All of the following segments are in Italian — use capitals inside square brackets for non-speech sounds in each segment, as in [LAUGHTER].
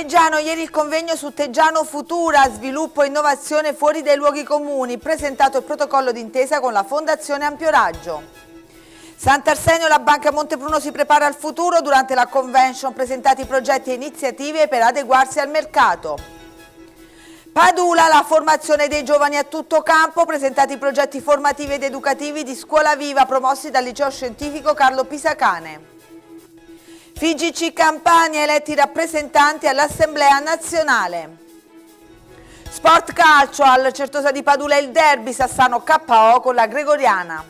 Teggiano, ieri il convegno su Teggiano Futura, sviluppo e innovazione fuori dai luoghi comuni, presentato il protocollo d'intesa con la Fondazione Ampio Raggio. Sant'Arsenio la Banca Montepruno si prepara al futuro, durante la convention presentati progetti e iniziative per adeguarsi al mercato. Padula, la formazione dei giovani a tutto campo, presentati progetti formativi ed educativi di Scuola Viva promossi dal Liceo Scientifico Carlo Pisacane. FIGC Campania eletti rappresentanti all'Assemblea nazionale. Sport calcio al Certosa di Padula il derby Sassano KO con la Gregoriana.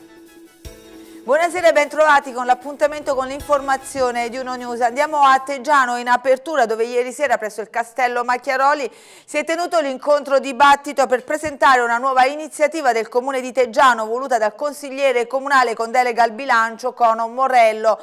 Buonasera e bentrovati con l'appuntamento con l'informazione di Uno News. Andiamo a Teggiano in apertura dove ieri sera presso il Castello Macchiaroli si è tenuto l'incontro dibattito per presentare una nuova iniziativa del Comune di Teggiano voluta dal consigliere comunale con delega al bilancio Cono Morello.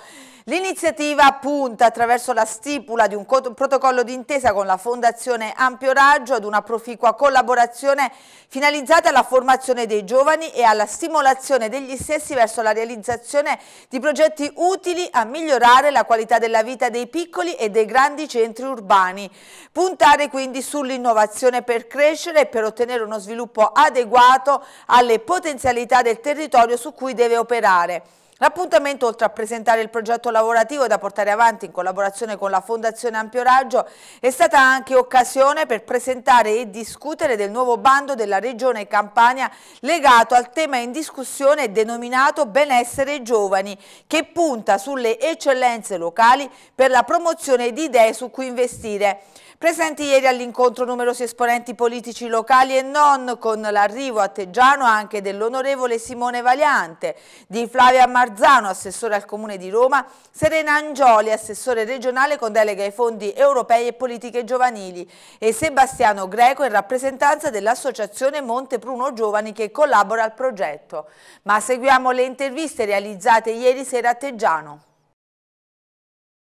L'iniziativa punta attraverso la stipula di un protocollo d'intesa con la Fondazione Ampio Raggio ad una proficua collaborazione finalizzata alla formazione dei giovani e alla stimolazione degli stessi verso la realizzazione realizzazione di progetti utili a migliorare la qualità della vita dei piccoli e dei grandi centri urbani. Puntare quindi sull'innovazione per crescere e per ottenere uno sviluppo adeguato alle potenzialità del territorio su cui deve operare. L'appuntamento, oltre a presentare il progetto lavorativo da portare avanti in collaborazione con la Fondazione Ampio Raggio, è stata anche occasione per presentare e discutere del nuovo bando della Regione Campania legato al tema in discussione denominato Benessere Giovani, che punta sulle eccellenze locali per la promozione di idee su cui investire. Presenti ieri all'incontro numerosi esponenti politici locali e non, con l'arrivo a Teggiano anche dell'onorevole Simone Valiante, di Flavia Marzano, assessore al Comune di Roma, Serena Angioli, assessore regionale con delega ai fondi europei e politiche giovanili e Sebastiano Greco in rappresentanza dell'associazione Monte Pruno Giovani che collabora al progetto. Ma seguiamo le interviste realizzate ieri sera a Teggiano.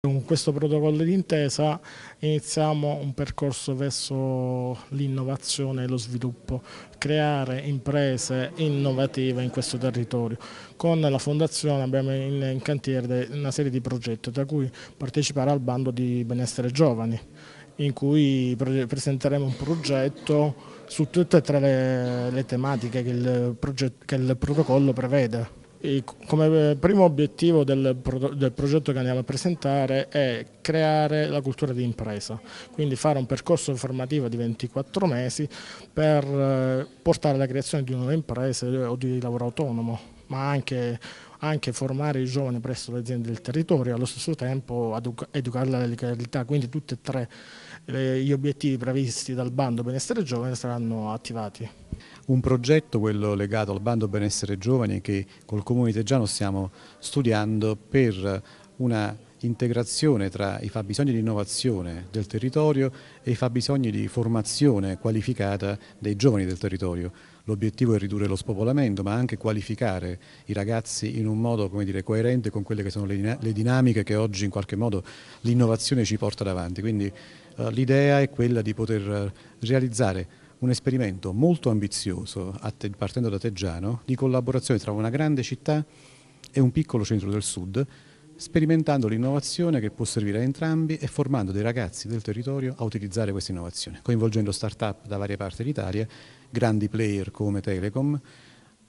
Con questo protocollo d'intesa iniziamo un percorso verso l'innovazione e lo sviluppo, creare imprese innovative in questo territorio. Con la Fondazione abbiamo in, cantiere una serie di progetti, tra cui partecipare al bando di benessere giovani, in cui presenteremo un progetto su tutte e tre le, tematiche che il, che il protocollo prevede come eh, primo obiettivo del, del, progetto che andiamo a presentare è creare la cultura di impresa, quindi fare un percorso formativo di 24 mesi per eh, portare alla creazione di nuove imprese eh, o di lavoro autonomo, ma anche, anche formare i giovani presso le aziende del territorio e allo stesso tempo educarli alla legalità, quindi tutti e tre gli obiettivi previsti dal bando benessere giovane saranno attivati un progetto, quello legato al bando benessere giovani che col Comune di Teggiano stiamo studiando per una integrazione tra i fabbisogni di innovazione del territorio e i fabbisogni di formazione qualificata dei giovani del territorio. L'obiettivo è ridurre lo spopolamento ma anche qualificare i ragazzi in un modo dire, coerente con quelle che sono le, le, dinamiche che oggi in qualche modo l'innovazione ci porta davanti. Quindi eh, l'idea è quella di poter realizzare un esperimento molto ambizioso, partendo da Teggiano, di collaborazione tra una grande città e un piccolo centro del sud, sperimentando l'innovazione che può servire a entrambi e formando dei ragazzi del territorio a utilizzare questa innovazione, coinvolgendo start-up da varie parti d'Italia, grandi player come Telecom,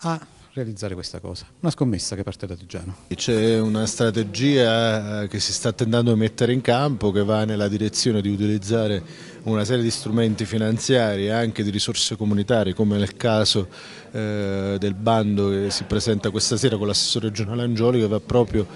a realizzare questa cosa. Una scommessa che parte da Teggiano. C'è una strategia eh, che si sta tentando di mettere in campo che va nella direzione di utilizzare una serie di strumenti finanziari e anche di risorse comunitarie come nel caso eh, del bando che si presenta questa sera con l'assessore regionale Angioli che va proprio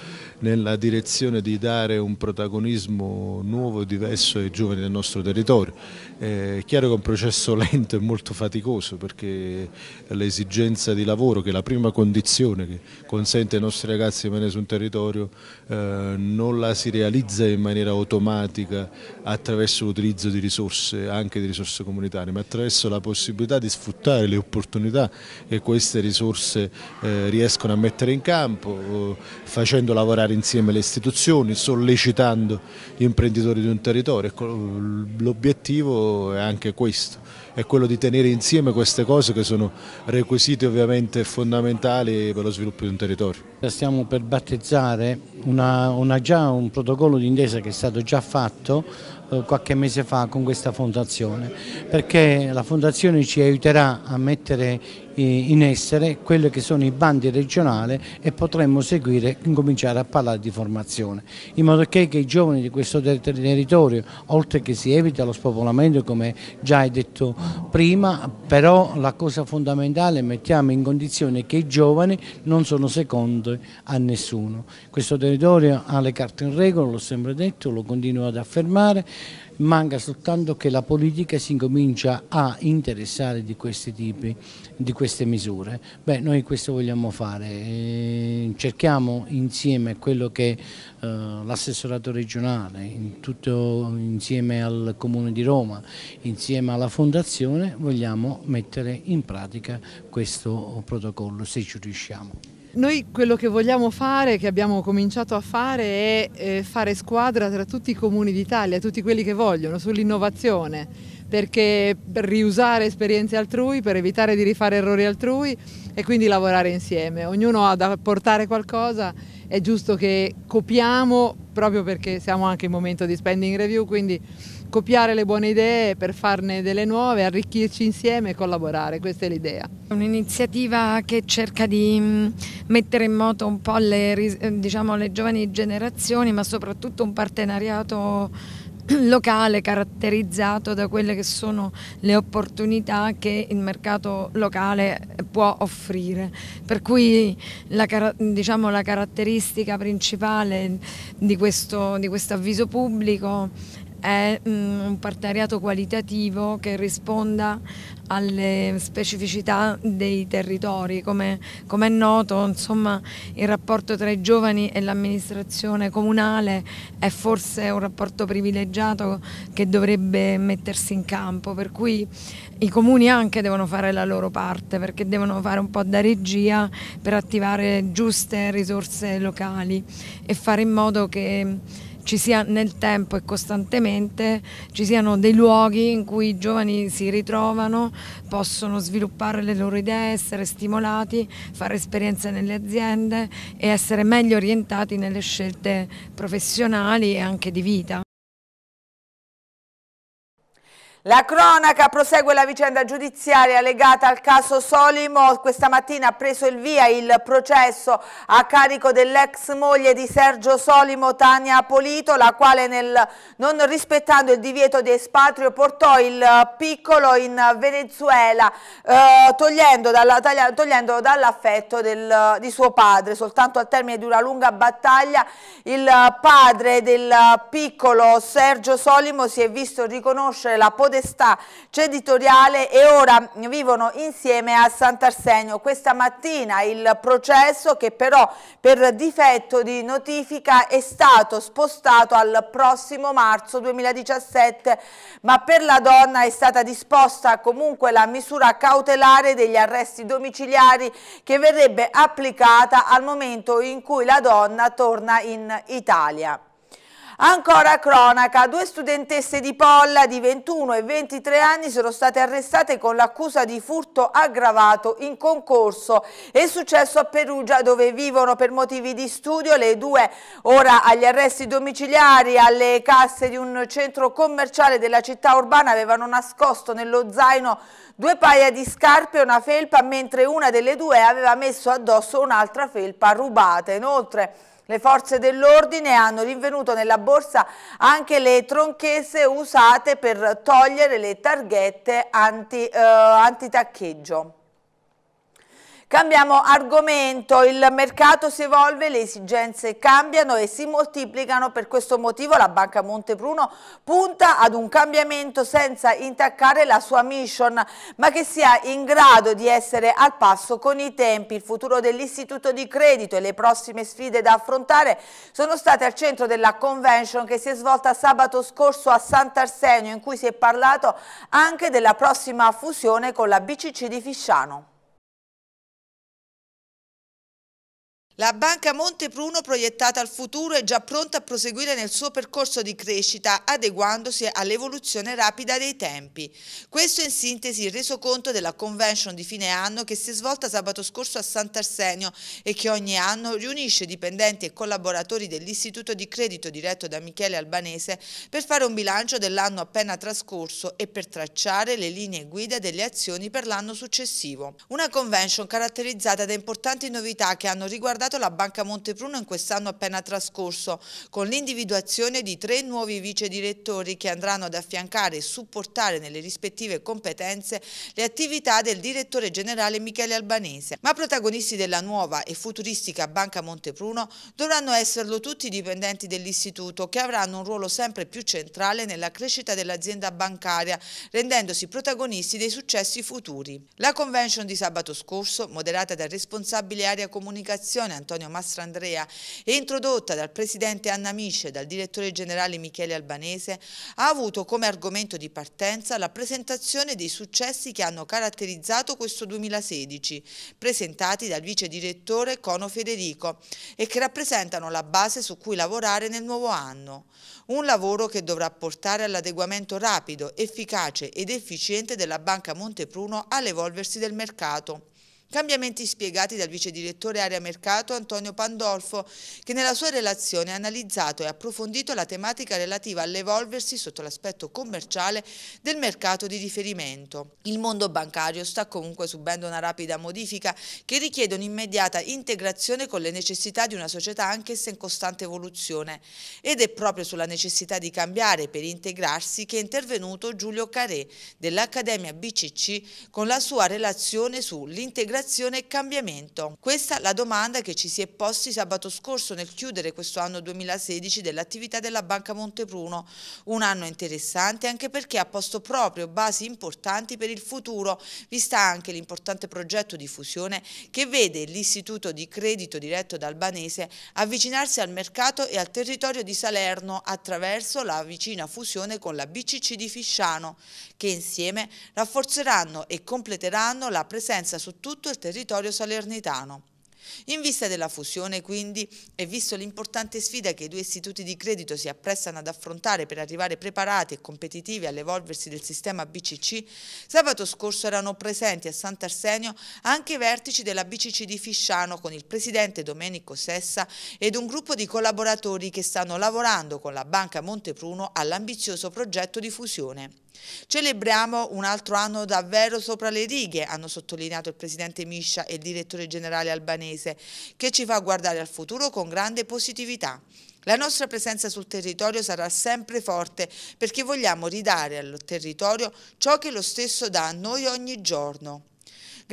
nella direzione di dare un protagonismo nuovo, diverso ai giovani del nostro territorio. È chiaro che è un processo [LAUGHS] lento e molto faticoso perché l'esigenza di lavoro, che è la prima condizione che consente ai nostri ragazzi di rimanere su un territorio, eh, non la si realizza in maniera automatica attraverso l'utilizzo di risorse, anche di risorse comunitarie, ma attraverso la possibilità di sfruttare le opportunità che queste risorse eh, riescono a mettere in campo, eh, facendo lavorare lavorare insieme le istituzioni, sollecitando gli imprenditori di un territorio. Ecco, l'obiettivo è anche questo, è quello di tenere insieme queste cose che sono requisiti ovviamente fondamentali per lo sviluppo di un territorio. Stiamo per battezzare una, una già, un protocollo d'intesa che è stato già fatto eh, qualche mese fa con questa fondazione, perché la fondazione ci aiuterà a mettere in essere quelli che sono i bandi regionali e potremmo seguire e cominciare a parlare di formazione in modo che, i giovani di questo territorio oltre che si evita lo spopolamento come già hai detto prima però la cosa fondamentale è mettiamo in condizione che i giovani non sono secondi a nessuno questo territorio ha le carte in regola l'ho sempre detto, lo continuo ad affermare manca soltanto che la politica si incomincia a interessare di questi tipi, di queste misure. Beh, noi questo vogliamo fare, ehm, cerchiamo insieme quello che eh, l'assessorato regionale, in tutto, insieme al Comune di Roma, insieme alla Fondazione, vogliamo mettere in pratica questo protocollo se ci riusciamo. Noi quello che vogliamo fare, che abbiamo cominciato a fare, è eh, fare squadra tra tutti i comuni d'Italia, tutti quelli che vogliono, sull'innovazione, perché per riusare esperienze altrui, per evitare di rifare errori altrui e quindi lavorare insieme. Ognuno ha da portare qualcosa, è giusto che copiamo proprio perché siamo anche in momento di spending review, quindi copiare le buone idee per farne delle nuove, arricchirci insieme e collaborare, questa è l'idea. È Un'iniziativa che cerca di mm, mettere in moto un po' le, eh, diciamo, le giovani generazioni, ma soprattutto un partenariato [CLEARS THROAT] locale caratterizzato da quelle che sono le opportunità che il mercato locale può offrire. Per cui la, diciamo, la caratteristica principale di questo, di questo avviso pubblico è mm, un partenariato qualitativo che risponda alle specificità dei territori. Come, come è noto, insomma, il rapporto tra i giovani e l'amministrazione comunale è forse un rapporto privilegiato che dovrebbe mettersi in campo, per cui i comuni anche devono fare la loro parte, perché devono fare un po' da regia per attivare giuste risorse locali e fare in modo che ci sia nel tempo e costantemente ci siano dei luoghi in cui i giovani si ritrovano, possono sviluppare le loro idee, essere stimolati, fare esperienze nelle aziende e essere meglio orientati nelle scelte professionali e anche di vita. La cronaca prosegue la vicenda giudiziaria legata al caso Solimo. Questa mattina ha preso il via il processo a carico dell'ex moglie di Sergio Solimo, Tania Polito, la quale nel, non rispettando il divieto di espatrio portò il piccolo in Venezuela, eh, togliendo, dall'affetto dall del, di suo padre. Soltanto al termine di una lunga battaglia il padre del piccolo Sergio Solimo si è visto riconoscere la potenza podestà ceditoriale e ora vivono insieme a Sant'Arsenio. Questa mattina il processo che però per difetto di notifica è stato spostato al prossimo marzo 2017, ma per la donna è stata disposta comunque la misura cautelare degli arresti domiciliari che verrebbe applicata al momento in cui la donna torna in Italia. Ancora cronaca, due studentesse di Polla di 21 e 23 anni sono state arrestate con l'accusa di furto aggravato in concorso. È successo a Perugia dove vivono per motivi di studio le due ora agli arresti domiciliari alle casse di un centro commerciale della città urbana avevano nascosto nello zaino due paia di scarpe e una felpa mentre una delle due aveva messo addosso un'altra felpa rubata. Inoltre le forze dell'ordine hanno rinvenuto nella borsa anche le tronchese usate per togliere le targhette anti, eh, antitaccheggio. Cambiamo argomento, il mercato si evolve, le esigenze cambiano e si moltiplicano, per questo motivo la Banca Montepruno punta ad un cambiamento senza intaccare la sua mission, ma che sia in grado di essere al passo con i tempi. Il futuro dell'istituto di credito e le prossime sfide da affrontare sono state al centro della convention che si è svolta sabato scorso a Sant'Arsenio, in cui si è parlato anche della prossima fusione con la BCC di Fisciano. La banca Montepruno proiettata al futuro è già pronta a proseguire nel suo percorso di crescita adeguandosi all'evoluzione rapida dei tempi. Questo è in sintesi il resoconto della convention di fine anno che si è svolta sabato scorso a Sant'Arsenio e che ogni anno riunisce dipendenti e collaboratori dell'istituto di credito diretto da Michele Albanese per fare un bilancio dell'anno appena trascorso e per tracciare le linee guida delle azioni per l'anno successivo. Una convention caratterizzata da importanti novità che hanno riguardato avviato la Banca Montepruno in quest'anno appena trascorso, con l'individuazione di tre nuovi vice direttori che andranno ad affiancare e supportare nelle rispettive competenze le attività del direttore generale Michele Albanese. Ma protagonisti della nuova e futuristica Banca Montepruno dovranno esserlo tutti i dipendenti dell'istituto che avranno un ruolo sempre più centrale nella crescita dell'azienda bancaria, rendendosi protagonisti dei successi futuri. La convention di sabato scorso, moderata dal responsabile area comunicazione Commissione Antonio Mastrandrea e introdotta dal Presidente Anna Misce e dal Direttore Generale Michele Albanese, ha avuto come argomento di partenza la presentazione dei successi che hanno caratterizzato questo 2016, presentati dal Vice Direttore Cono Federico e che rappresentano la base su cui lavorare nel nuovo anno. Un lavoro che dovrà portare all'adeguamento rapido, efficace ed efficiente della Banca Montepruno all'evolversi del mercato Cambiamenti spiegati dal vice direttore area mercato Antonio Pandolfo, che nella sua relazione ha analizzato e approfondito la tematica relativa all'evolversi sotto l'aspetto commerciale del mercato di riferimento. Il mondo bancario sta comunque subendo una rapida modifica che richiede un'immediata integrazione con le necessità di una società anch'essa in costante evoluzione ed è proprio sulla necessità di cambiare per integrarsi che è intervenuto Giulio Caré dell'Accademia BCC con la sua relazione sull'integrazione integrazione e cambiamento. Questa è la domanda che ci si è posti sabato scorso nel chiudere questo anno 2016 dell'attività della Banca Montepruno, un anno interessante anche perché ha posto proprio basi importanti per il futuro, vista anche l'importante progetto di fusione che vede l'istituto di credito diretto d'Albanese avvicinarsi al mercato e al territorio di Salerno attraverso la vicina fusione con la BCC di Fisciano, che insieme rafforzeranno e completeranno la presenza su tutto il il territorio salernitano. In vista della fusione, quindi, e visto l'importante sfida che i due istituti di credito si apprestano ad affrontare per arrivare preparati e competitivi all'evolversi del sistema BCC, sabato scorso erano presenti a Sant'Arsenio anche i vertici della BCC di Fisciano con il presidente Domenico Sessa ed un gruppo di collaboratori che stanno lavorando con la Banca Montepruno all'ambizioso progetto di fusione. Celebriamo un altro anno davvero sopra le righe, hanno sottolineato il presidente Miscia e il direttore generale albanese, che ci fa guardare al futuro con grande positività. La nostra presenza sul territorio sarà sempre forte perché vogliamo ridare al territorio ciò che lo stesso dà a noi ogni giorno.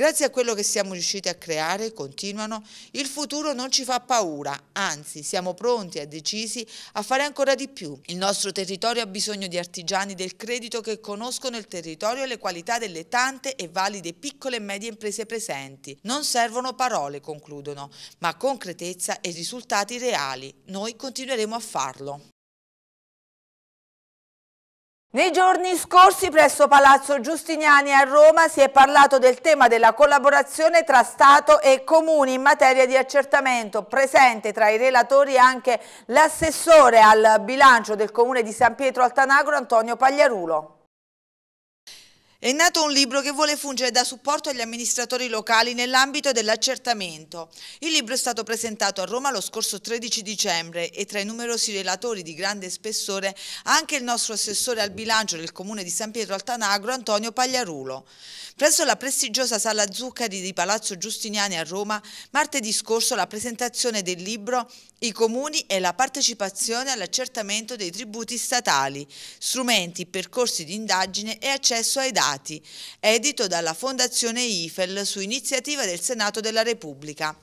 Grazie a quello che siamo riusciti a creare, continuano, il futuro non ci fa paura, anzi siamo pronti e decisi a fare ancora di più. Il nostro territorio ha bisogno di artigiani del credito che conoscono il territorio e le qualità delle tante e valide piccole e medie imprese presenti. Non servono parole, concludono, ma concretezza e risultati reali. Noi continueremo a farlo. Nei giorni scorsi presso Palazzo Giustiniani a Roma si è parlato del tema della collaborazione tra Stato e Comuni in materia di accertamento, presente tra i relatori anche l'assessore al bilancio del Comune di San Pietro Altanagro Antonio Pagliarulo. È nato un libro che vuole fungere da supporto agli amministratori locali nell'ambito dell'accertamento. Il libro è stato presentato a Roma lo scorso 13 dicembre e tra i numerosi relatori di grande spessore anche il nostro assessore al bilancio del comune di San Pietro Altanagro Antonio Pagliarulo. Presso la prestigiosa Sala Zuccari di Palazzo Giustiniani a Roma, martedì scorso la presentazione del libro i comuni e la partecipazione all'accertamento dei tributi statali, strumenti, percorsi di indagine e accesso ai dati, edito dalla Fondazione IFEL su iniziativa del Senato della Repubblica.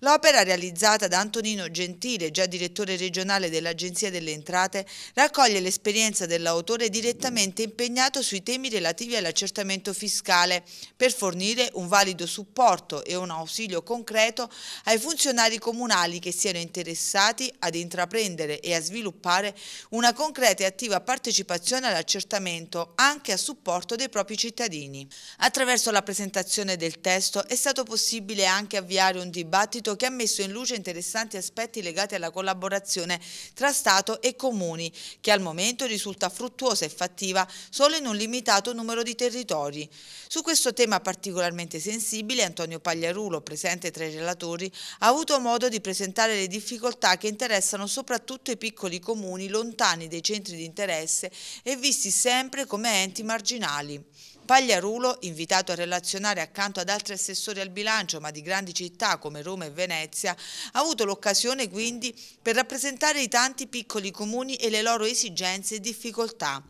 L'opera realizzata da Antonino Gentile, già direttore regionale dell'Agenzia delle Entrate, raccoglie l'esperienza dell'autore direttamente impegnato sui temi relativi all'accertamento fiscale per fornire un valido supporto e un ausilio concreto ai funzionari comunali che siano interessati ad intraprendere e a sviluppare una concreta e attiva partecipazione all'accertamento anche a supporto dei propri cittadini. Attraverso la presentazione del testo è stato possibile anche avviare un dibattito dibattito che ha messo in luce interessanti aspetti legati alla collaborazione tra Stato e Comuni, che al momento risulta fruttuosa e fattiva solo in un limitato numero di territori. Su questo tema particolarmente sensibile, Antonio Pagliarulo, presente tra i relatori, ha avuto modo di presentare le difficoltà che interessano soprattutto i piccoli comuni lontani dai centri di interesse e visti sempre come enti marginali. Pagliarulo, invitato a relazionare accanto ad altri assessori al bilancio ma di grandi città come Roma e Venezia, ha avuto l'occasione quindi per rappresentare i tanti piccoli comuni e le loro esigenze e difficoltà.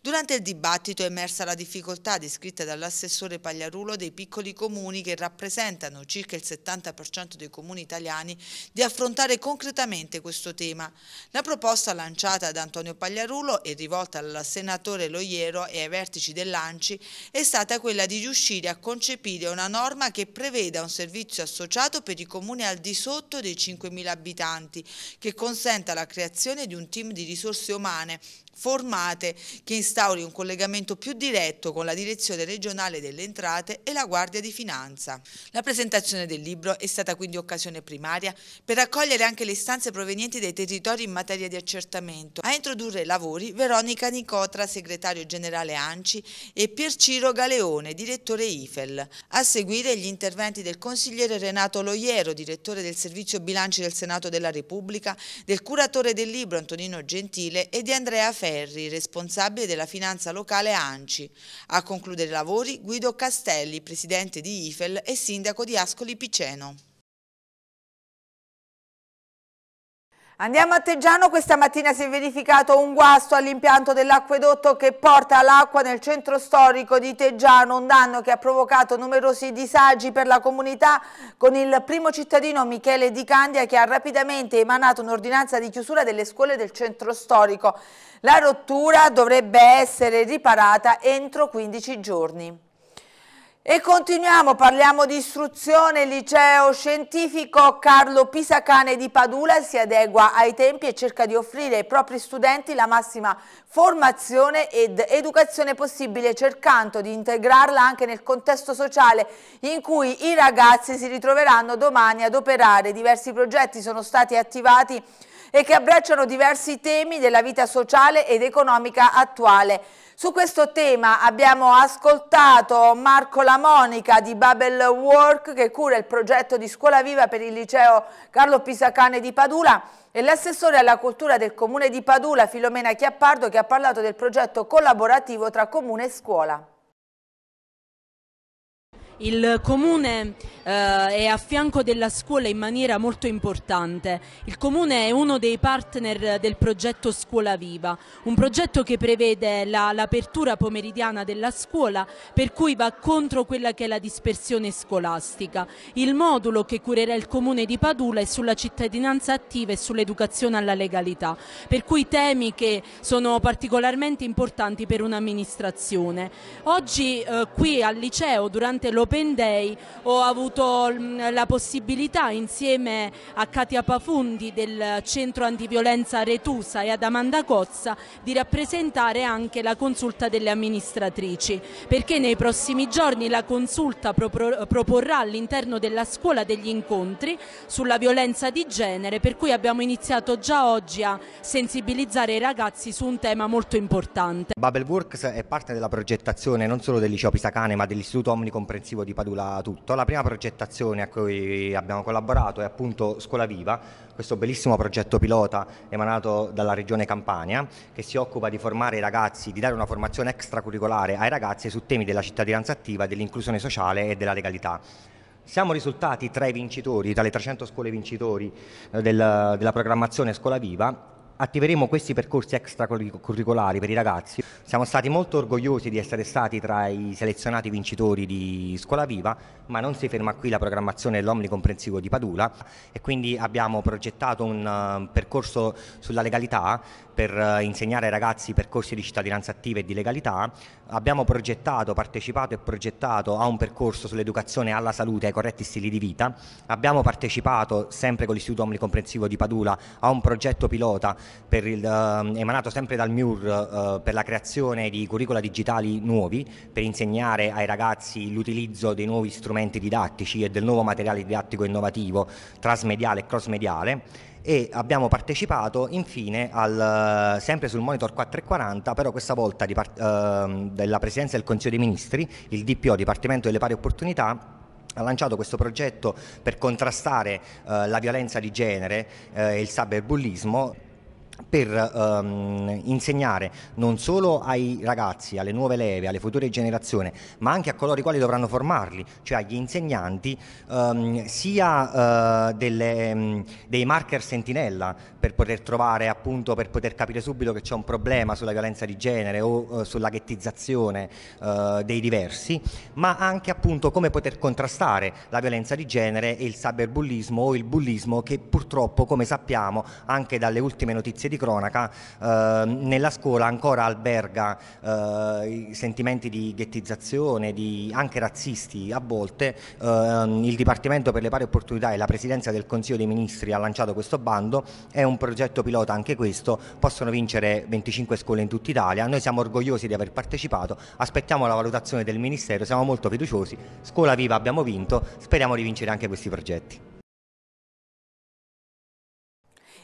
Durante il dibattito è emersa la difficoltà descritta dall'assessore Pagliarulo dei piccoli comuni che rappresentano circa il 70% dei comuni italiani di affrontare concretamente questo tema. La proposta lanciata da Antonio Pagliarulo e rivolta al senatore Loiero e ai vertici dell'ANCI è stata quella di riuscire a concepire una norma che preveda un servizio associato per i comuni al di sotto dei 5.000 abitanti che consenta la creazione di un team di risorse umane formate che instauri un collegamento più diretto con la Direzione regionale delle entrate e la Guardia di Finanza. La presentazione del libro è stata quindi occasione primaria per raccogliere anche le istanze provenienti dai territori in materia di accertamento. A introdurre i lavori Veronica Nicotra, segretario generale ANCI, e Pier Ciro Galeone, direttore IFEL. A seguire gli interventi del consigliere Renato Loiero, direttore del Servizio Bilanci del Senato della Repubblica, del curatore del libro Antonino Gentile e di Andrea Ferri, responsabile responsabile della finanza locale ANCI. A concludere i lavori Guido Castelli, presidente di IFEL e sindaco di Ascoli Piceno. Andiamo a Teggiano, questa mattina si è verificato un guasto all'impianto dell'acquedotto che porta l'acqua nel centro storico di Teggiano, un danno che ha provocato numerosi disagi per la comunità con il primo cittadino Michele Di Candia che ha rapidamente emanato un'ordinanza di chiusura delle scuole del centro storico. La rottura dovrebbe essere riparata entro 15 giorni. E continuiamo, parliamo di istruzione, liceo scientifico Carlo Pisacane di Padula si adegua ai tempi e cerca di offrire ai propri studenti la massima formazione ed educazione possibile cercando di integrarla anche nel contesto sociale in cui i ragazzi si ritroveranno domani ad operare. Diversi progetti sono stati attivati e che abbracciano diversi temi della vita sociale ed economica attuale. Su questo tema abbiamo ascoltato Marco Lamonica di Babel Work che cura il progetto di scuola viva per il liceo Carlo Pisacane di Padula e l'assessore alla cultura del comune di Padula Filomena Chiappardo che ha parlato del progetto collaborativo tra comune e scuola. Il comune eh, è a fianco della scuola in maniera molto importante. Il comune è uno dei partner del progetto Scuola Viva, un progetto che prevede l'apertura la, pomeridiana della scuola per cui va contro quella che è la dispersione scolastica. Il modulo che curerà il comune di Padula è sulla cittadinanza attiva e sull'educazione alla legalità, per cui temi che sono particolarmente importanti per un'amministrazione. Oggi eh, qui al liceo durante l'operazione Open Day ho avuto mm, la possibilità insieme a Katia Pafundi del Centro Antiviolenza Retusa e ad Amanda Cozza di rappresentare anche la consulta delle amministratrici perché nei prossimi giorni la consulta proporrà all'interno della scuola degli incontri sulla violenza di genere per cui abbiamo iniziato già oggi a sensibilizzare i ragazzi su un tema molto importante. Works è parte della progettazione non solo del liceo Pisacane ma dell'istituto omnicomprensivo scolastico di Padula tutto. La prima progettazione a cui abbiamo collaborato è appunto Scuola Viva, questo bellissimo progetto pilota emanato dalla Regione Campania che si occupa di formare i ragazzi, di dare una formazione extracurricolare ai ragazzi su temi della cittadinanza attiva, dell'inclusione sociale e della legalità. Siamo risultati tra i vincitori, tra le 300 scuole vincitori eh, del, della programmazione Scuola Viva attiveremo questi percorsi extracurricolari per i ragazzi. Siamo stati molto orgogliosi di essere stati tra i selezionati vincitori di Scuola Viva, ma non si ferma qui la programmazione dell'Omnicomprensivo di Padula e quindi abbiamo progettato un eh, percorso sulla legalità per eh, insegnare ai ragazzi percorsi di cittadinanza attiva e di legalità. Abbiamo progettato, partecipato e progettato a un percorso sull'educazione alla salute e ai corretti stili di vita. Abbiamo partecipato sempre con l'Istituto Omnicomprensivo di Padula a un progetto pilota per il, eh, emanato sempre dal MIUR eh, per la creazione di curricula digitali nuovi per insegnare ai ragazzi l'utilizzo dei nuovi strumenti didattici e del nuovo materiale didattico innovativo trasmediale e crossmediale e abbiamo partecipato infine al, eh, sempre sul monitor 440 però questa volta di, eh, della Presidenza del Consiglio dei Ministri il DPO Dipartimento delle Pari Opportunità ha lanciato questo progetto per contrastare eh, la violenza di genere eh, e eh, il cyberbullismo per um, insegnare non solo ai ragazzi, alle nuove leve, alle future generazioni, ma anche a coloro i quali dovranno formarli, cioè agli insegnanti, um, sia uh, delle, um, dei marker sentinella per poter trovare, appunto, per poter capire subito che c'è un problema sulla violenza di genere o uh, sulla ghettizzazione uh, dei diversi, ma anche appunto come poter contrastare la violenza di genere e il cyberbullismo o il bullismo che purtroppo, come sappiamo, anche dalle ultime notizie notizie di cronaca, eh, nella scuola ancora alberga eh, i sentimenti di ghettizzazione, di, anche razzisti a volte. Eh, il Dipartimento per le pari opportunità e la Presidenza del Consiglio dei Ministri ha lanciato questo bando, è un progetto pilota anche questo, possono vincere 25 scuole in tutta Italia, noi siamo orgogliosi di aver partecipato, aspettiamo la valutazione del Ministero, siamo molto fiduciosi, Scuola Viva abbiamo vinto, speriamo di vincere anche questi progetti.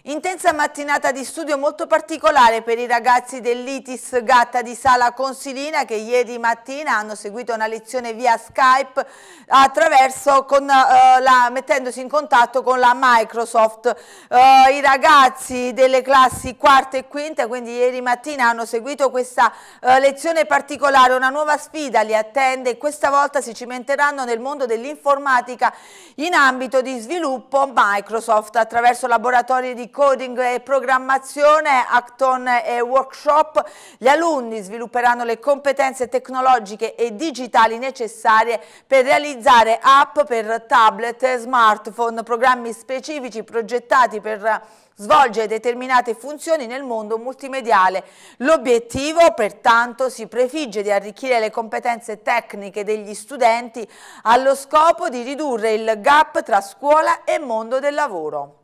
Intensa mattinata di studio molto particolare per i ragazzi dell'ITIS Gatta di Sala Consilina che ieri mattina hanno seguito una lezione via Skype con, eh, la, mettendosi in contatto con la Microsoft. Eh, I ragazzi delle classi quarta e quinta, quindi ieri mattina, hanno seguito questa eh, lezione particolare, una nuova sfida li attende e questa volta si cimenteranno nel mondo dell'informatica in ambito di sviluppo Microsoft attraverso laboratori di coding e programmazione, Acton e workshop, gli alunni svilupperanno le competenze tecnologiche e digitali necessarie per realizzare app per tablet e smartphone, programmi specifici progettati per svolge determinate funzioni nel mondo multimediale. L'obiettivo pertanto si prefigge di arricchire le competenze tecniche degli studenti allo scopo di ridurre il gap tra scuola e mondo del lavoro.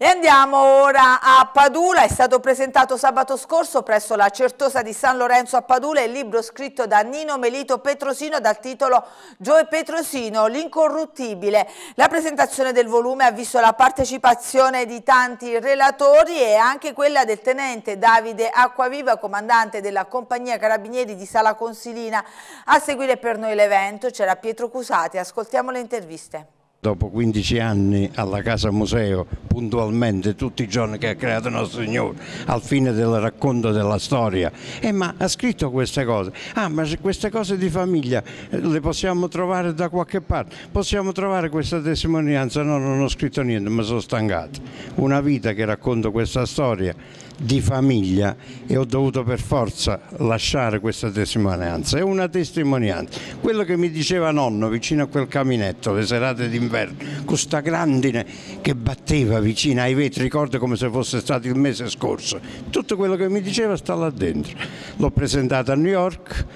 E andiamo ora a Padula, è stato presentato sabato scorso presso la Certosa di San Lorenzo a Padula il libro scritto da Nino Melito Petrosino dal titolo Gioe Petrosino, l'incorruttibile. La presentazione del volume ha visto la partecipazione di tanti relatori e anche quella del tenente Davide Acquaviva, comandante della compagnia Carabinieri di Sala Consilina. A seguire per noi l'evento c'era Pietro Cusati, ascoltiamo le interviste dopo 15 anni alla Casa Museo puntualmente tutti i giorni che ha creato Nostro Signore al fine del racconto della storia E eh, ma ha scritto queste cose ah ma queste cose di famiglia eh, le possiamo trovare da qualche parte possiamo trovare questa testimonianza no non ho scritto niente mi sono stancato una vita che racconto questa storia di famiglia e ho dovuto per forza lasciare questa testimonianza. È una testimonianza. Quello che mi diceva nonno vicino a quel caminetto, le serate d'inverno, con sta grandine che batteva vicino ai vetri, ricordo come se fosse stato il mese scorso. Tutto quello che mi diceva sta là dentro. L'ho presentata a New York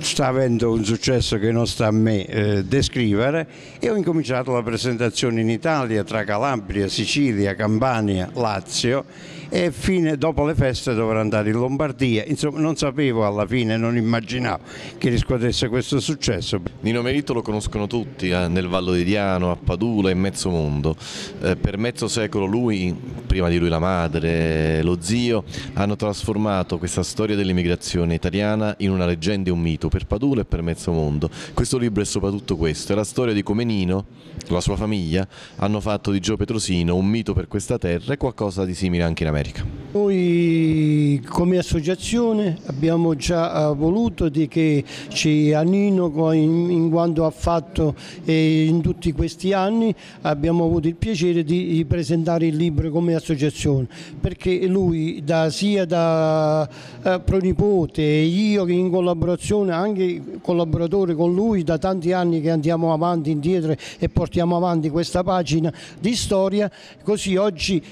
sta avendo un successo che non sta a me eh, descrivere e ho incominciato la presentazione in Italia tra Calabria, Sicilia, Campania, Lazio e fine, dopo le feste dovrà andare in Lombardia. Insomma, non sapevo alla fine, non immaginavo che riscuotesse questo successo. Nino Merito lo conoscono tutti eh, nel Vallo di Diano, a Padula, in mezzo mondo. Eh, per mezzo secolo lui, prima di lui la madre, lo zio, hanno trasformato questa storia dell'immigrazione italiana in una leggenda e un mito per Padula e per mezzo mondo. Questo libro è soprattutto questo, è la storia di come Nino, la sua famiglia, hanno fatto di Gio Petrosino un mito per questa terra e qualcosa di simile anche in America. America? Noi come associazione abbiamo già eh, voluto di che ci Anino in, in quanto ha fatto eh, in tutti questi anni abbiamo avuto il piacere di, presentare il libro come associazione perché lui da, sia da eh, pronipote e io che in collaborazione anche collaboratore con lui da tanti anni che andiamo avanti indietro e portiamo avanti questa pagina di storia così oggi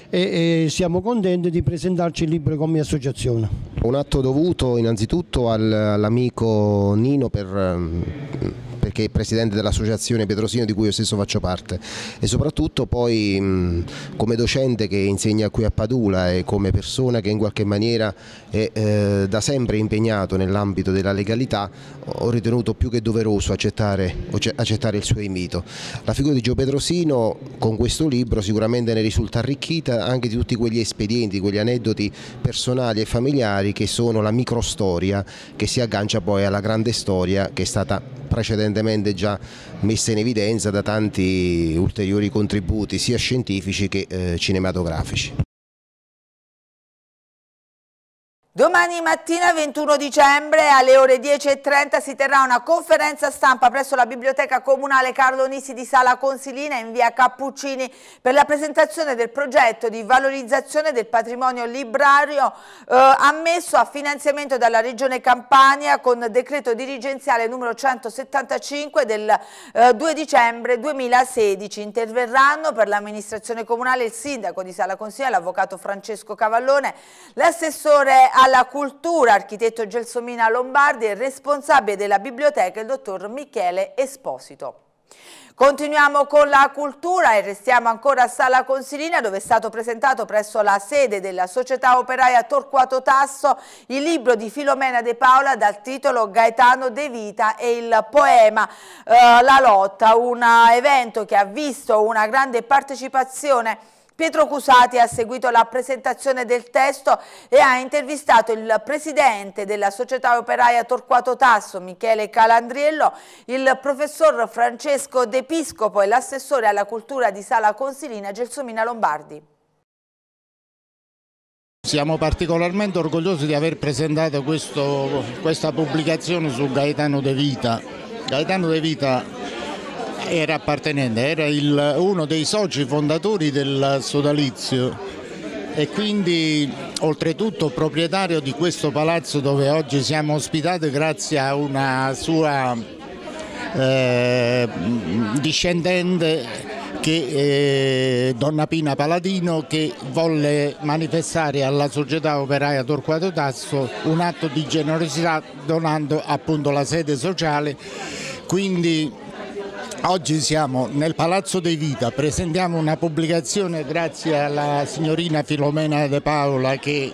siamo contenti consente di presentarci il libero come associazione. Un atto dovuto innanzitutto all'amico Nino per perché è presidente dell'associazione Pietrosino di cui io stesso faccio parte e soprattutto poi come docente che insegna qui a Padula e come persona che in qualche maniera è eh, da sempre impegnato nell'ambito della legalità ho ritenuto più che doveroso accettare, accettare il suo invito. La figura di Gio Pietrosino con questo libro sicuramente ne risulta arricchita anche di tutti quegli espedienti, quegli aneddoti personali e familiari che sono la microstoria che si aggancia poi alla grande storia che è stata precedente costantemente già messa in evidenza da tanti ulteriori contributi sia scientifici che eh, cinematografici. Domani mattina 21 dicembre alle ore 10.30 si terrà una conferenza stampa presso la Biblioteca Comunale Carlo Nisi di Sala Consilina in via Cappuccini per la presentazione del progetto di valorizzazione del patrimonio librario eh, ammesso a finanziamento dalla Regione Campania con decreto dirigenziale numero 175 del eh, 2 dicembre 2016. Interverranno per l'amministrazione comunale il sindaco di Sala Consilina, l'avvocato Francesco Cavallone, l'assessore a alla cultura, architetto Gelsomina Lombardi e responsabile della biblioteca il dottor Michele Esposito. Continuiamo con la cultura e restiamo ancora a Sala Consilina dove è stato presentato presso la sede della società operaia Torquato Tasso il libro di Filomena De Paola dal titolo Gaetano De Vita e il poema eh, La Lotta, un evento che ha visto una grande partecipazione Pietro Cusati ha seguito la presentazione del testo e ha intervistato il presidente della società operaia Torquato Tasso, Michele Calandriello, il professor Francesco De Piscopo e l'assessore alla cultura di Sala Consilina Gelsomina Lombardi. Siamo particolarmente orgogliosi di aver presentato questo, questa pubblicazione su Gaetano De Vita. Gaetano De Vita era appartenente, era il, uno dei soci fondatori del sodalizio e quindi oltretutto proprietario di questo palazzo dove oggi siamo ospitati grazie a una sua eh, discendente che, eh, Donna Pina Paladino che volle manifestare alla società operaia Torquato Tasso un atto di generosità donando appunto la sede sociale quindi Oggi siamo nel Palazzo dei Vita, presentiamo una pubblicazione grazie alla signorina Filomena De Paola che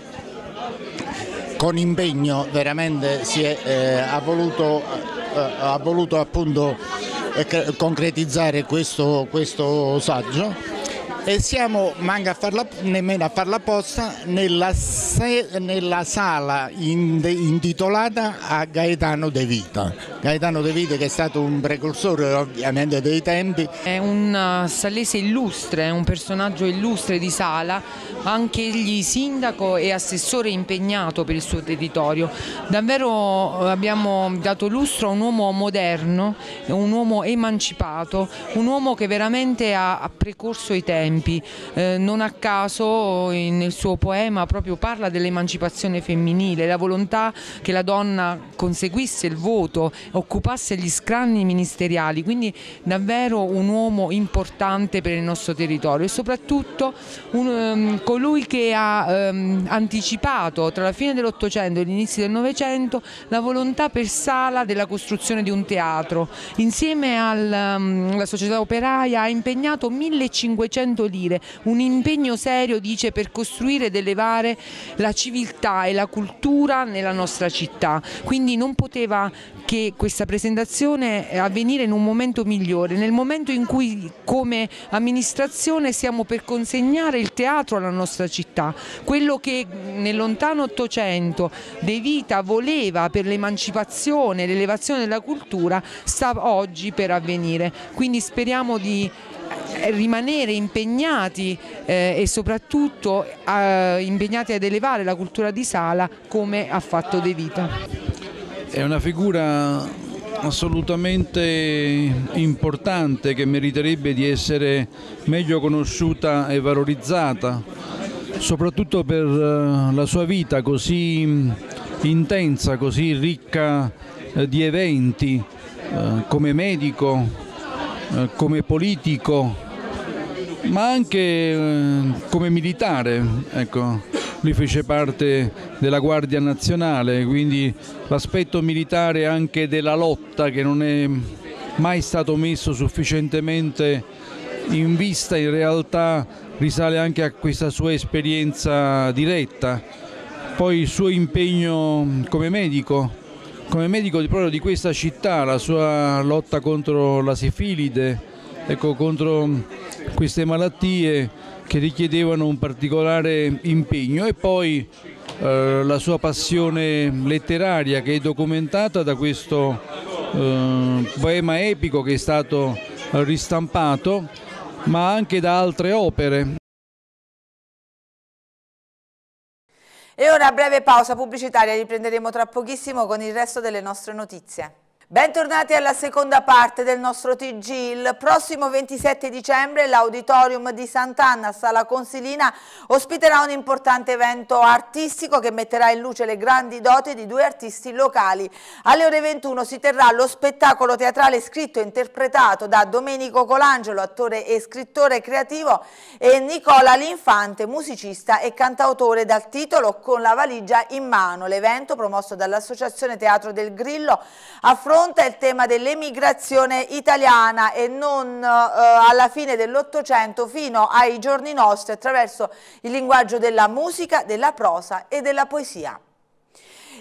con impegno veramente si è, eh, ha voluto, eh, ha voluto appunto, eh, concretizzare questo, questo saggio e siamo, manca a farla, nemmeno a farla apposta, nella, nella sala in, intitolata a Gaetano De Vita. Gaetano De Vita che è stato un precursore ovviamente dei tempi. È un eh, salese illustre, un personaggio illustre di Sala, anche egli sindaco e assessore impegnato per il suo territorio. Davvero eh, abbiamo dato lustro a un uomo moderno, un uomo emancipato, un uomo che veramente ha precorso i tempi tempi. Eh, non a caso nel suo poema proprio parla dell'emancipazione femminile, la volontà che la donna conseguisse il voto, occupasse gli scranni ministeriali, quindi davvero un uomo importante per il nostro territorio e soprattutto un, um, colui che ha um, anticipato tra la fine dell'Ottocento e l'inizio del Novecento la volontà per Sala della costruzione di un teatro. Insieme alla ehm, um, società operaia ha impegnato 1500 dire, un impegno serio dice per costruire ed elevare la civiltà e la cultura nella nostra città, quindi non poteva che questa presentazione avvenire in un momento migliore, nel momento in cui come amministrazione siamo per consegnare il teatro alla nostra città, quello che nel lontano Ottocento De Vita voleva per l'emancipazione, l'elevazione della cultura sta oggi per avvenire, quindi speriamo di eh, rimanere impegnati eh, e soprattutto eh, impegnati ad elevare la cultura di Sala come ha fatto De Vita. È una figura assolutamente importante che meriterebbe di essere meglio conosciuta e valorizzata, soprattutto per eh, la sua vita così intensa, così ricca eh, di eventi come medico, eh, come politico ma anche eh, come militare. Ecco. Lui fece parte della Guardia Nazionale, quindi l'aspetto militare anche della lotta che non è mai stato messo sufficientemente in vista in realtà risale anche a questa sua esperienza diretta. Poi il suo impegno come medico come medico di proprio di questa città, la sua lotta contro la sifilide, ecco, contro queste malattie che richiedevano un particolare impegno e poi eh, la sua passione letteraria che è documentata da questo eh, poema epico che è stato ristampato ma anche da altre opere. E ora breve pausa pubblicitaria, riprenderemo tra pochissimo con il resto delle nostre notizie. Bentornati alla seconda parte del nostro TG. Il prossimo 27 dicembre l'Auditorium di Sant'Anna, Sala Consilina, ospiterà un importante evento artistico che metterà in luce le grandi doti di due artisti locali. Alle ore 21 si terrà lo spettacolo teatrale scritto e interpretato da Domenico Colangelo, attore e scrittore creativo, e Nicola Linfante, musicista e cantautore dal titolo Con la valigia in mano. L'evento, promosso dall'Associazione Teatro del Grillo, affronta affronta il tema dell'emigrazione italiana e non eh, alla fine dell'Ottocento fino ai giorni nostri attraverso il linguaggio della musica, della prosa e della poesia.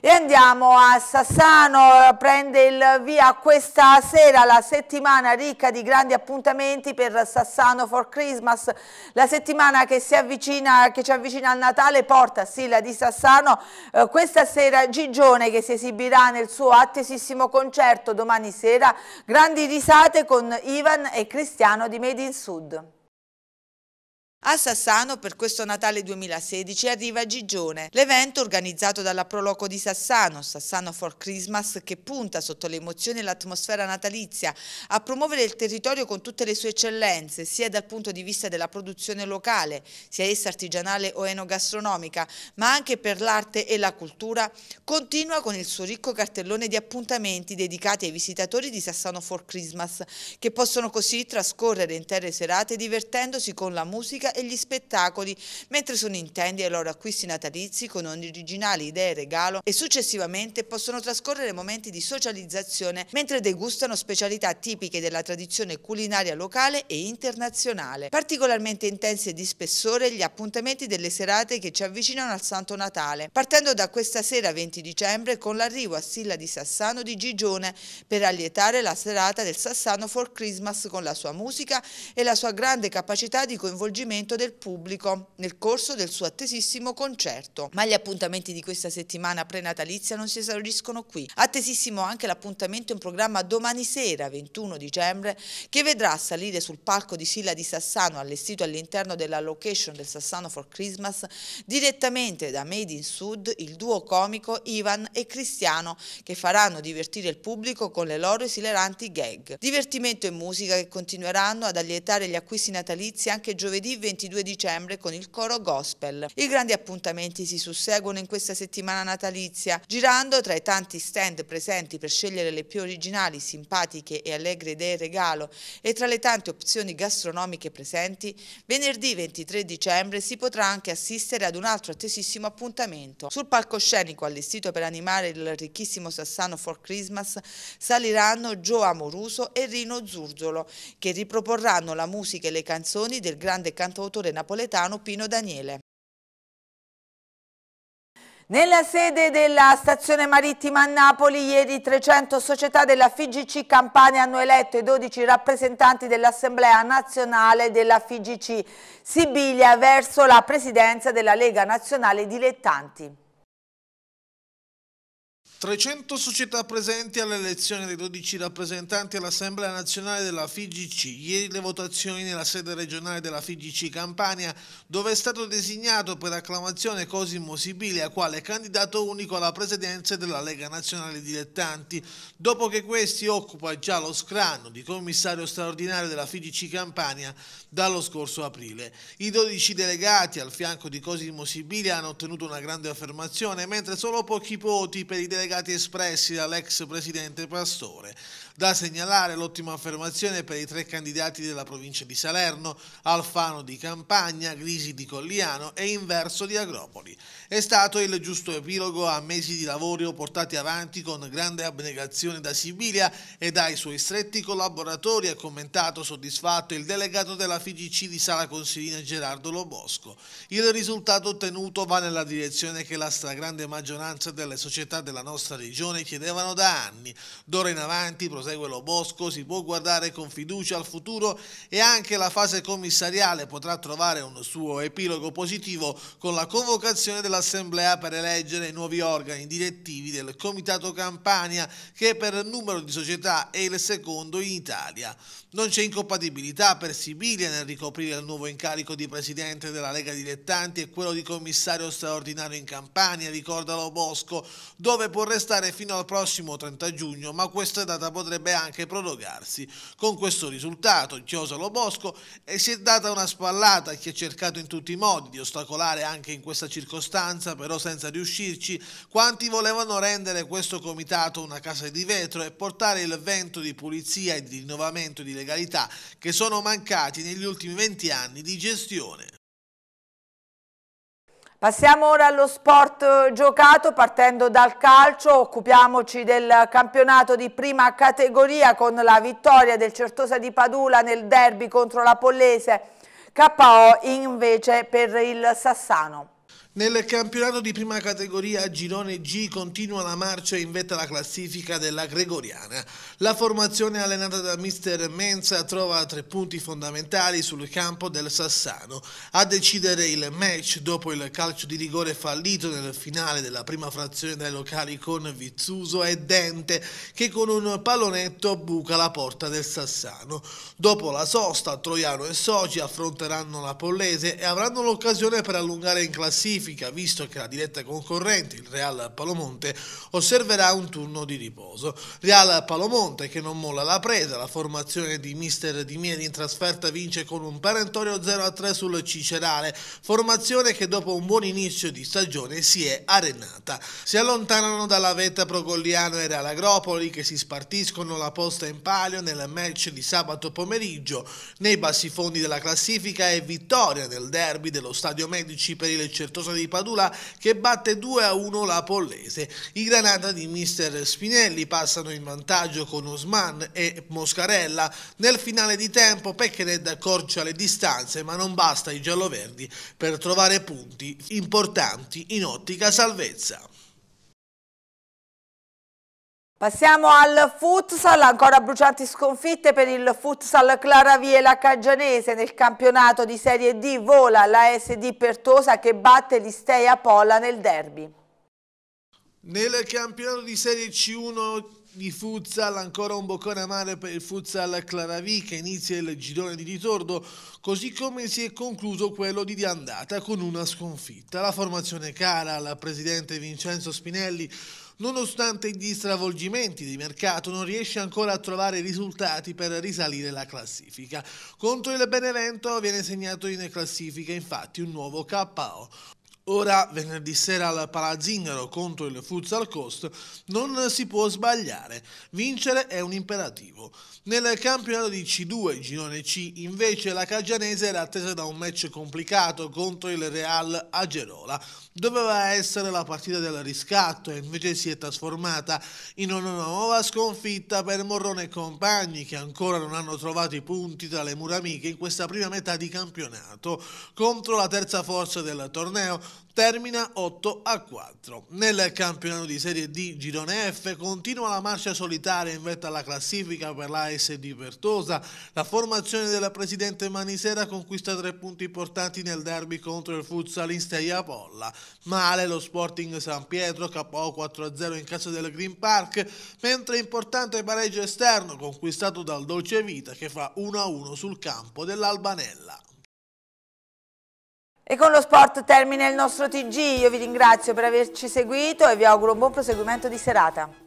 E andiamo a Sassano, prende il via questa sera la settimana ricca di grandi appuntamenti per Sassano for Christmas, la settimana che, si avvicina, che ci avvicina al Natale porta Silla di Sassano, eh, questa sera Gigione che si esibirà nel suo attesissimo concerto domani sera, grandi risate con Ivan e Cristiano di Made in Sud. A Sassano per questo Natale 2016 arriva Gigione, l'evento organizzato dalla Proloco di Sassano, Sassano for Christmas, che punta sotto le emozioni e l'atmosfera natalizia a promuovere il territorio con tutte le sue eccellenze, sia dal punto di vista della produzione locale, sia essa artigianale o enogastronomica, ma anche per l'arte e la cultura, continua con il suo ricco cartellone di appuntamenti dedicati ai visitatori di Sassano for Christmas, che possono così trascorrere intere serate divertendosi con la musica e gli spettacoli, mentre su Nintendo ai loro acquisti natalizi con originali idee regalo e successivamente possono trascorrere momenti di socializzazione mentre degustano specialità tipiche della tradizione culinaria locale e internazionale. Particolarmente intensi e di spessore gli appuntamenti delle serate che ci avvicinano al Santo Natale, partendo da questa sera 20 dicembre con l'arrivo a Silla di Sassano di Gigione per allietare la serata del Sassano for Christmas con la sua musica e la sua grande capacità di coinvolgimento apprezzamento del pubblico nel corso del suo attesissimo concerto. Ma gli appuntamenti di questa settimana prenatalizia non si esauriscono qui. Attesissimo anche l'appuntamento in programma domani sera, 21 dicembre, che vedrà salire sul palco di Silla di Sassano, allestito all'interno della location del Sassano for Christmas, direttamente da Made in Sud, il duo comico Ivan e Cristiano, che faranno divertire il pubblico con le loro esileranti gag. Divertimento e musica che continueranno ad allietare gli acquisti natalizi anche giovedì 21 22 dicembre con il coro gospel. I grandi appuntamenti si susseguono in questa settimana natalizia, girando tra i tanti stand presenti per scegliere le più originali, simpatiche e allegre idee regalo e tra le tante opzioni gastronomiche presenti, venerdì 23 dicembre si potrà anche assistere ad un altro attesissimo appuntamento. Sul palcoscenico allestito per animare il ricchissimo Sassano for Christmas saliranno Gio Amoruso e Rino Zurzolo che riproporranno la musica e le canzoni del grande canto autore napoletano Pino Daniele. Nella sede della stazione marittima a Napoli ieri 300 società della FIGC Campania hanno eletto i 12 rappresentanti dell'Assemblea Nazionale della FIGC Sibilia verso la presidenza della Lega Nazionale Dilettanti. 300 società presenti all'elezione dei 12 rappresentanti all'Assemblea nazionale della FIGC. Ieri le votazioni nella sede regionale della FIGC Campania, dove è stato designato per acclamazione Cosimo Sibilia quale candidato unico alla presidenza della Lega Nazionale Dilettanti, dopo che questi occupa già lo scranno di commissario straordinario della FIGC Campania dallo scorso aprile. I 12 delegati al fianco di Cosimo Sibilia hanno ottenuto una grande affermazione, mentre solo pochi voti per i delegati legati espressi dall'ex presidente Pastore. Da segnalare l'ottima affermazione per i tre candidati della provincia di Salerno, Alfano di Campagna, Grisi di Colliano e Inverso di Agropoli. È stato il giusto epilogo a mesi di lavoro portati avanti con grande abnegazione da Sibilia e dai suoi stretti collaboratori, ha commentato soddisfatto il delegato della FIGC di Sala Consilina Gerardo Lobosco. Il risultato ottenuto va nella direzione che la stragrande maggioranza delle società della nostra regione chiedevano da anni. D'ora in avanti proseguiamo prosegue Lo Bosco, si può guardare con fiducia al futuro e anche la fase commissariale potrà trovare un suo epilogo positivo con la convocazione dell'Assemblea per eleggere i nuovi organi direttivi del Comitato Campania, che per numero di società è il secondo in Italia. Non c'è incompatibilità per Sibilia nel ricoprire il nuovo incarico di presidente della Lega Dilettanti e quello di commissario straordinario in Campania, ricordalo Bosco, dove può restare fino al prossimo 30 giugno, ma questa data potrebbe anche prorogarsi. Con questo risultato, Chiosalo Bosco e eh, si è data una spallata a chi ha cercato in tutti i modi di ostacolare anche in questa circostanza, però senza riuscirci, quanti volevano rendere questo comitato una casa di vetro e portare il vento di pulizia e di rinnovamento di legalità legalità che sono mancati negli ultimi 20 anni di gestione. Passiamo ora allo sport giocato partendo dal calcio, occupiamoci del campionato di prima categoria con la vittoria del Certosa di Padula nel derby contro la Pollese, KO invece per il Sassano. Nel campionato di prima categoria Girone G continua la marcia in vetta alla classifica della Gregoriana. La formazione allenata da mister Menza trova tre punti fondamentali sul campo del Sassano. A decidere il match dopo il calcio di rigore fallito nel finale della prima frazione dai locali con Vizzuso e Dente che con un pallonetto buca la porta del Sassano. Dopo la sosta Troiano e Soci affronteranno la Pollese e avranno l'occasione per allungare in classifica classifica, visto che la diretta concorrente, il Real Palomonte, osserverà un turno di riposo. Real Palomonte che non molla la presa, la formazione di mister Di Mieri in trasferta vince con un perentorio 0-3 sul Cicerale, formazione che dopo un buon inizio di stagione si è arenata. Si allontanano dalla vetta Progolliano e Real Agropoli che si spartiscono la posta in palio nel match di sabato pomeriggio, nei bassifondi della classifica e vittoria nel derby dello Stadio Medici per il certoso rossa di Padula che batte 2-1 la Pollese. I Granata di mister Spinelli passano in vantaggio con Osman e Moscarella. Nel finale di tempo Pecchered accorcia le distanze ma non basta ai gialloverdi per trovare punti importanti in ottica salvezza. Passiamo al futsal, ancora brucianti sconfitte per il futsal la Caggianese nel campionato di Serie D vola la SD Pertosa che batte l'Isteia Polla nel derby. Nel campionato di Serie C1 di futsal, ancora un boccone amare per il futsal Claravì che inizia il girone di ritorno, così come si è concluso quello di andata con una sconfitta. La formazione cara al presidente Vincenzo Spinelli Nonostante gli stravolgimenti di mercato non riesce ancora a trovare risultati per risalire la classifica. Contro il Benevento viene segnato in classifica infatti un nuovo KO. Ora venerdì sera al Palazzingaro contro il Futsal Coast non si può sbagliare, vincere è un imperativo. Nel campionato di C2, girone C, invece la Caggianese era attesa da un match complicato contro il Real Agerola. Doveva essere la partita del riscatto e invece si è trasformata in una nuova sconfitta per Morrone e compagni che ancora non hanno trovato i punti tra le mura amiche in questa prima metà di campionato contro la terza forza del torneo termina 8 a 4. Nel campionato di Serie D Girone F continua la marcia solitaria in vetta alla classifica per l'ASD Pertosa. La formazione della presidente Manisera conquista tre punti importanti nel derby contro il futsalista Iapolla. Male lo Sporting San Pietro KO 4-0 a in casa del Green Park, mentre importante pareggio esterno conquistato dal Dolce Vita che fa 1-1 a sul campo dell'Albanella. E con lo sport termina il nostro TG, io vi ringrazio per averci seguito e vi auguro un buon proseguimento di serata.